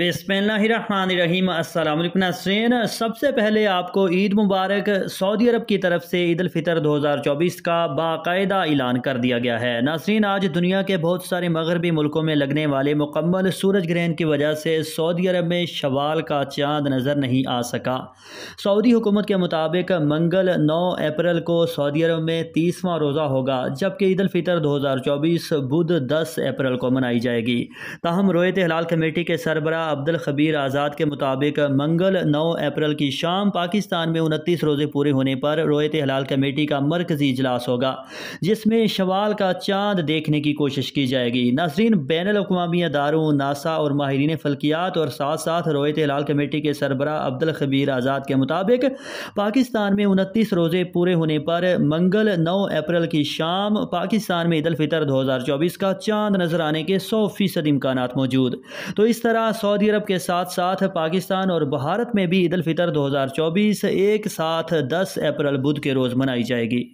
बिसमीम असल नासरीन सबसे पहले आपको ईद मुबारक सऊदी अरब की तरफ से ईद हज़ार 2024 का बाकायदा ऐलान कर दिया गया है नासरीन आज दुनिया के बहुत सारे मगरबी मुल्कों में लगने वाले मुकम्मल सूरज ग्रहण की वजह से सऊदी अरब में शवाल का चांद नज़र नहीं आ सका सऊदी हुकूमत के मुताबिक मंगल नौ अप्रैल को सऊदी अरब में तीसवा रोज़ा होगा जबकि ईद अलफितर दो बुध दस अप्रैल को मनाई जाएगी ताहम रोयत हिलाल कमेटी के सरबरा शाह अब्दुल खबीर आज़ाद के मुताबिक मंगल 9 अप्रैल की शाम पाकिस्तान में उनतीस रोज़े पूरे होने पर रोयत हलाल कमेटी का मरकज़ी इजलास होगा जिसमें शवाल का चांद देखने की कोशिश की जाएगी नाजरीन बैन अवी अदारों नासा और माहरीन फलकियात और साथ साथ रोयत हलाल कमेटी के सरबरा अब्दुल खबीर आज़ाद के मुताबिक पाकिस्तान में उनतीस रोज़े पूरे होने पर मंगल नौ अप्रैल की शाम पाकिस्तान में ईद फितर दो हज़ार चौबीस का चांद नज़र आने के सौ फ़ीसद इम्कान मौजूद तो इस तरह सौ सऊदी अरब के साथ साथ पाकिस्तान और भारत में भी ईद फितर 2024 एक साथ 10 अप्रैल बुध के रोज़ मनाई जाएगी